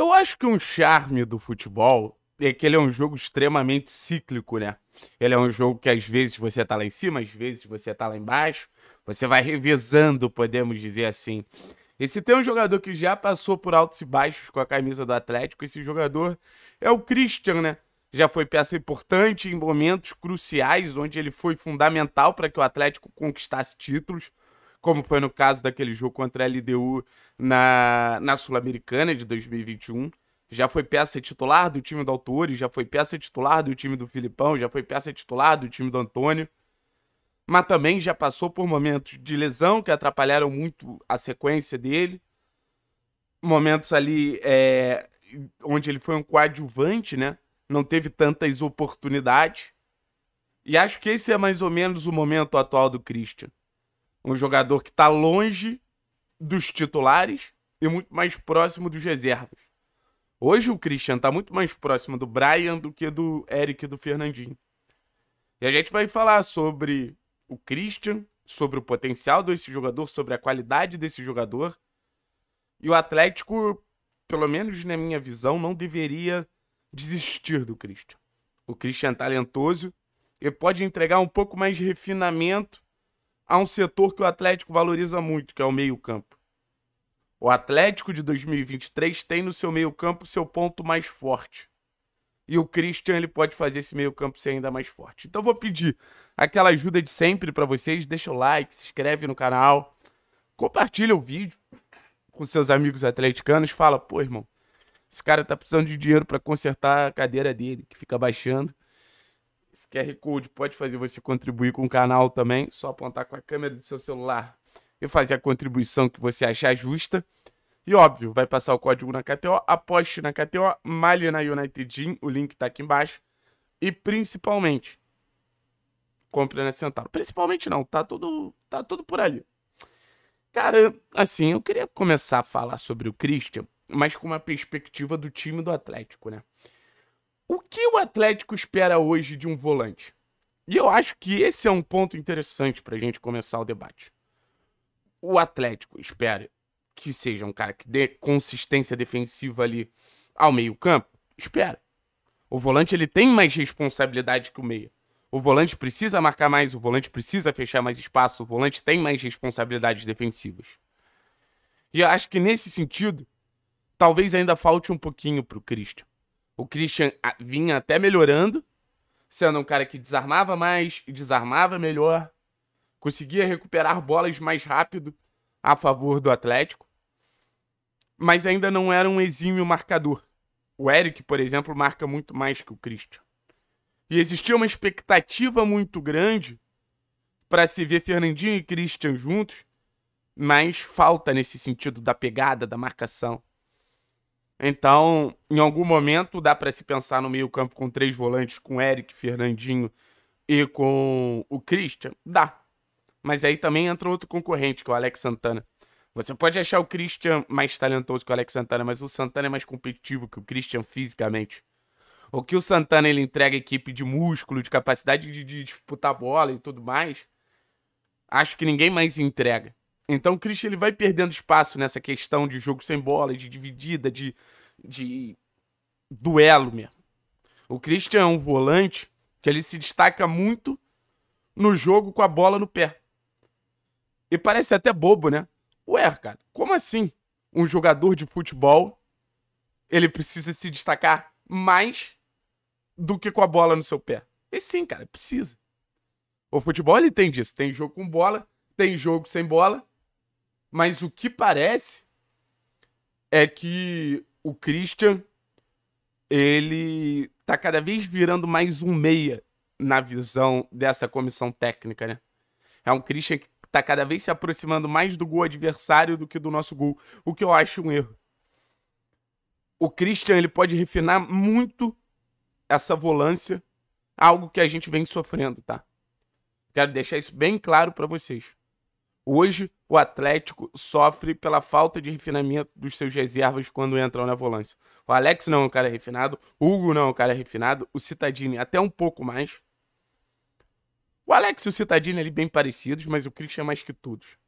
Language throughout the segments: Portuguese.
Eu acho que um charme do futebol é que ele é um jogo extremamente cíclico, né? Ele é um jogo que às vezes você tá lá em cima, às vezes você tá lá embaixo. Você vai revezando, podemos dizer assim. E se tem um jogador que já passou por altos e baixos com a camisa do Atlético, esse jogador é o Christian, né? Já foi peça importante em momentos cruciais, onde ele foi fundamental para que o Atlético conquistasse títulos como foi no caso daquele jogo contra a LDU na, na Sul-Americana de 2021. Já foi peça titular do time do Autores, já foi peça titular do time do Filipão, já foi peça titular do time do Antônio. Mas também já passou por momentos de lesão que atrapalharam muito a sequência dele. Momentos ali é, onde ele foi um coadjuvante, né? Não teve tantas oportunidades. E acho que esse é mais ou menos o momento atual do Christian. Um jogador que está longe dos titulares e muito mais próximo dos reservas. Hoje o Christian está muito mais próximo do Brian do que do Eric e do Fernandinho. E a gente vai falar sobre o Christian, sobre o potencial desse jogador, sobre a qualidade desse jogador. E o Atlético, pelo menos na minha visão, não deveria desistir do Christian. O Christian é talentoso e pode entregar um pouco mais de refinamento a um setor que o Atlético valoriza muito, que é o meio-campo. O Atlético de 2023 tem no seu meio-campo seu ponto mais forte. E o Christian ele pode fazer esse meio-campo ser ainda mais forte. Então vou pedir aquela ajuda de sempre para vocês, deixa o like, se inscreve no canal, compartilha o vídeo com seus amigos atleticanos, fala, pô, irmão, esse cara tá precisando de dinheiro para consertar a cadeira dele, que fica baixando. Esse QR Code pode fazer você contribuir com o canal também, só apontar com a câmera do seu celular e fazer a contribuição que você achar justa. E óbvio, vai passar o código na KTO, aposte na KTO, malhe na United Gym, o link tá aqui embaixo. E principalmente, compre na Centauro. Principalmente não, tá tudo, tá tudo por ali. Cara, assim, eu queria começar a falar sobre o Christian, mas com uma perspectiva do time do Atlético, né? O que o Atlético espera hoje de um volante? E eu acho que esse é um ponto interessante para a gente começar o debate. O Atlético espera que seja um cara que dê consistência defensiva ali ao meio-campo? Espera. O volante ele tem mais responsabilidade que o meia. O volante precisa marcar mais, o volante precisa fechar mais espaço, o volante tem mais responsabilidades defensivas. E eu acho que nesse sentido, talvez ainda falte um pouquinho para o Christian. O Christian ah, vinha até melhorando, sendo um cara que desarmava mais, desarmava melhor, conseguia recuperar bolas mais rápido a favor do Atlético, mas ainda não era um exímio marcador. O Eric, por exemplo, marca muito mais que o Christian. E existia uma expectativa muito grande para se ver Fernandinho e Christian juntos, mas falta nesse sentido da pegada, da marcação. Então, em algum momento, dá para se pensar no meio-campo com três volantes, com Eric, Fernandinho e com o Christian? Dá. Mas aí também entra outro concorrente, que é o Alex Santana. Você pode achar o Christian mais talentoso que o Alex Santana, mas o Santana é mais competitivo que o Christian fisicamente. O que o Santana ele entrega à equipe de músculo, de capacidade de, de disputar bola e tudo mais, acho que ninguém mais entrega. Então o Christian ele vai perdendo espaço nessa questão de jogo sem bola, de dividida, de, de duelo mesmo. O Christian é um volante que ele se destaca muito no jogo com a bola no pé. E parece até bobo, né? Ué, cara, como assim? Um jogador de futebol ele precisa se destacar mais do que com a bola no seu pé. E sim, cara, precisa. O futebol ele tem disso. Tem jogo com bola, tem jogo sem bola mas o que parece é que o Christian ele tá cada vez virando mais um meia na visão dessa comissão técnica, né? É um Christian que tá cada vez se aproximando mais do gol adversário do que do nosso gol, o que eu acho um erro. O Christian ele pode refinar muito essa volância, algo que a gente vem sofrendo, tá? Quero deixar isso bem claro para vocês. Hoje, o Atlético sofre pela falta de refinamento dos seus reservas quando entram na volância. O Alex não é um cara refinado, o Hugo não é um cara refinado, o Citadini até um pouco mais. O Alex e o Citadini ali bem parecidos, mas o Christian é mais que todos.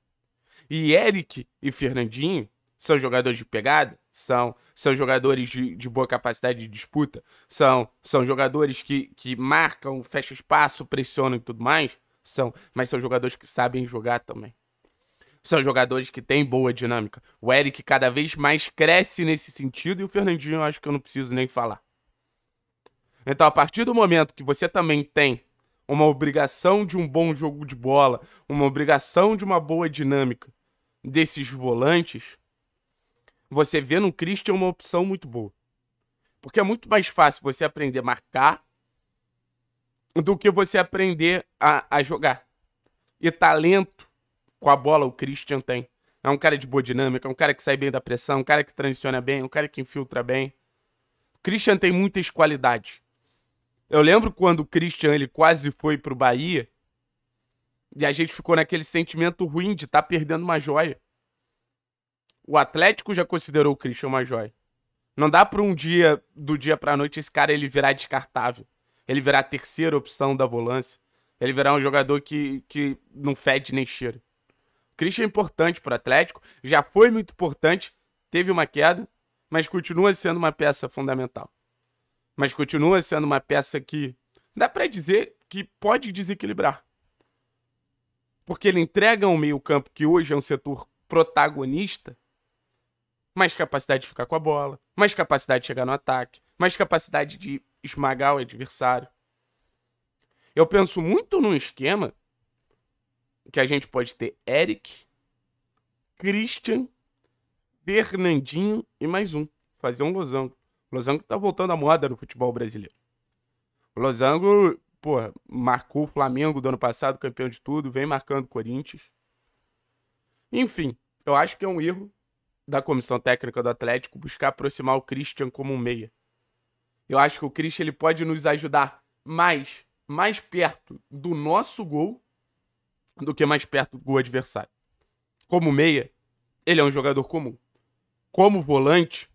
E Eric e Fernandinho são jogadores de pegada, são, são jogadores de, de boa capacidade de disputa, são, são jogadores que, que marcam, fecham espaço, pressionam e tudo mais, são, mas são jogadores que sabem jogar também. São jogadores que têm boa dinâmica. O Eric cada vez mais cresce nesse sentido e o Fernandinho eu acho que eu não preciso nem falar. Então, a partir do momento que você também tem uma obrigação de um bom jogo de bola, uma obrigação de uma boa dinâmica desses volantes, você vê no Christian uma opção muito boa. Porque é muito mais fácil você aprender a marcar do que você aprender a, a jogar. E talento com a bola o Christian tem. É um cara de boa dinâmica, é um cara que sai bem da pressão, é um cara que transiciona bem, é um cara que infiltra bem. O Christian tem muitas qualidades. Eu lembro quando o Christian ele quase foi pro Bahia e a gente ficou naquele sentimento ruim de estar tá perdendo uma joia. O Atlético já considerou o Christian uma joia. Não dá para um dia, do dia a noite, esse cara ele virar descartável. Ele virar a terceira opção da volância. Ele virar um jogador que, que não fede nem cheira. Christian é importante para o Atlético, já foi muito importante, teve uma queda, mas continua sendo uma peça fundamental. Mas continua sendo uma peça que dá para dizer que pode desequilibrar. Porque ele entrega um meio-campo que hoje é um setor protagonista, mais capacidade de ficar com a bola, mais capacidade de chegar no ataque, mais capacidade de esmagar o adversário. Eu penso muito num esquema que a gente pode ter Eric, Christian, Fernandinho e mais um. Fazer um losango. losango tá voltando à moda no futebol brasileiro. losango, porra, marcou o Flamengo do ano passado, campeão de tudo, vem marcando o Corinthians. Enfim, eu acho que é um erro da comissão técnica do Atlético buscar aproximar o Christian como um meia. Eu acho que o Christian ele pode nos ajudar mais, mais perto do nosso gol do que mais perto do adversário. Como meia, ele é um jogador comum. Como volante,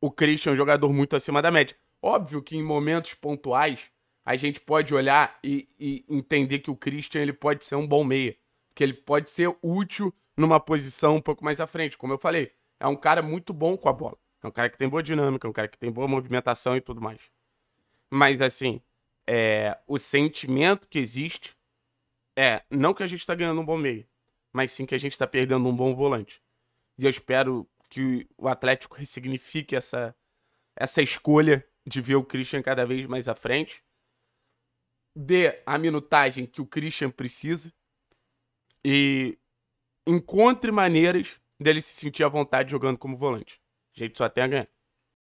o Christian é um jogador muito acima da média. Óbvio que em momentos pontuais, a gente pode olhar e, e entender que o Christian ele pode ser um bom meia. Que ele pode ser útil numa posição um pouco mais à frente. Como eu falei, é um cara muito bom com a bola. É um cara que tem boa dinâmica, é um cara que tem boa movimentação e tudo mais. Mas assim, é, o sentimento que existe é, não que a gente tá ganhando um bom meio, mas sim que a gente tá perdendo um bom volante. E eu espero que o Atlético ressignifique essa, essa escolha de ver o Christian cada vez mais à frente. Dê a minutagem que o Christian precisa. E encontre maneiras dele se sentir à vontade jogando como volante. A gente só tem a ganhar.